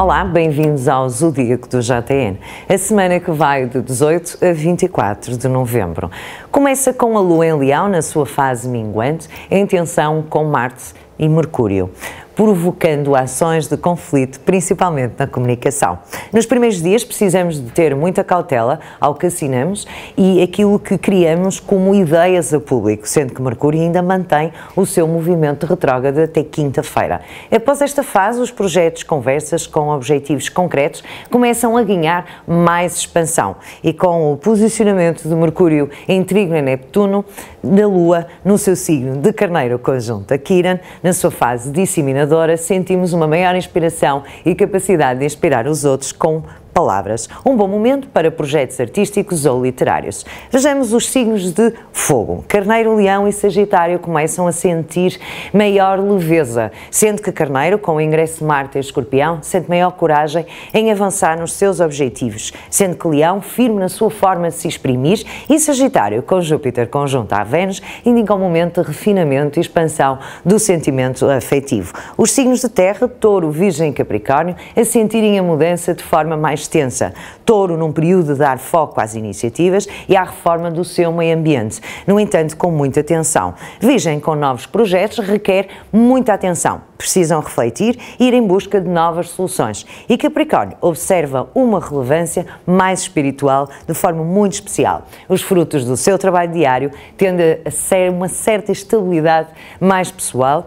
Olá, bem-vindos ao Zodíaco do JTN, a semana que vai de 18 a 24 de novembro. Começa com a Lua em Leão na sua fase minguante, em tensão com Marte e mercúrio, provocando ações de conflito, principalmente na comunicação. Nos primeiros dias precisamos de ter muita cautela ao que assinamos e aquilo que criamos como ideias a público, sendo que Mercúrio ainda mantém o seu movimento retrógrado até quinta-feira. Após esta fase, os projetos, conversas com objetivos concretos começam a ganhar mais expansão e com o posicionamento de Mercúrio em trígono a Neptuno, da Lua no seu signo de Carneiro conjunto a Quiran, na sua fase disseminadora, sentimos uma maior inspiração e capacidade de inspirar os outros com palavras. Um bom momento para projetos artísticos ou literários. Vejamos os signos de fogo. Carneiro, Leão e Sagitário começam a sentir maior leveza, sendo que Carneiro, com o ingresso de Marte e Escorpião, sente maior coragem em avançar nos seus objetivos, sendo que Leão firme na sua forma de se exprimir e Sagitário, com Júpiter conjunto a Vênus, indica um momento de refinamento e expansão do sentimento afetivo. Os signos de terra, touro, virgem e capricórnio, a sentirem a mudança de forma mais mais Touro num período de dar foco às iniciativas e à reforma do seu meio ambiente. No entanto, com muita atenção. Virgem com novos projetos requer muita atenção. Precisam refletir e ir em busca de novas soluções. E Capricórnio observa uma relevância mais espiritual de forma muito especial. Os frutos do seu trabalho diário tendem a ser uma certa estabilidade mais pessoal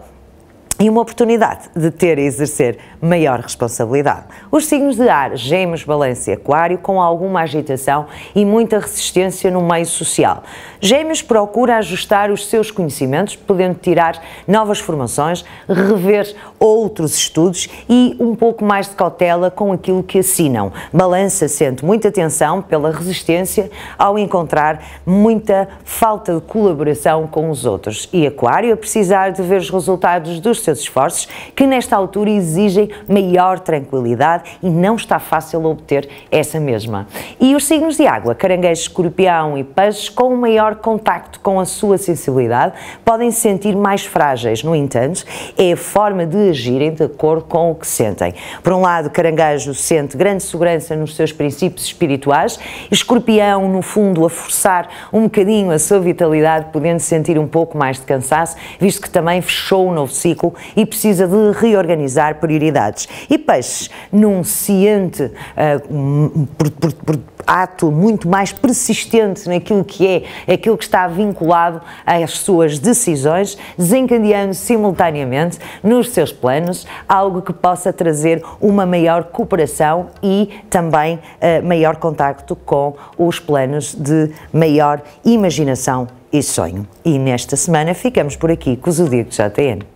e uma oportunidade de ter e exercer maior responsabilidade. Os signos de ar, gêmeos, Balança e aquário, com alguma agitação e muita resistência no meio social. Gêmeos procura ajustar os seus conhecimentos, podendo tirar novas formações, rever outros estudos e um pouco mais de cautela com aquilo que assinam. Balança sente muita tensão pela resistência ao encontrar muita falta de colaboração com os outros. E aquário a precisar de ver os resultados dos seus esforços, que nesta altura exigem maior tranquilidade e não está fácil obter essa mesma. E os signos de água, caranguejo, escorpião e peixes, com um maior contacto com a sua sensibilidade, podem se sentir mais frágeis. No entanto, é a forma de agirem de acordo com o que sentem. Por um lado, caranguejo sente grande segurança nos seus princípios espirituais, escorpião, no fundo, a forçar um bocadinho a sua vitalidade, podendo sentir um pouco mais de cansaço, visto que também fechou o um novo ciclo e precisa de reorganizar prioridades. E peixes, num ciente uh, por, por, por, ato muito mais persistente naquilo que é aquilo que está vinculado às suas decisões, desencadeando simultaneamente nos seus planos algo que possa trazer uma maior cooperação e também uh, maior contacto com os planos de maior imaginação e sonho. E nesta semana ficamos por aqui com o Zodíaco JTN.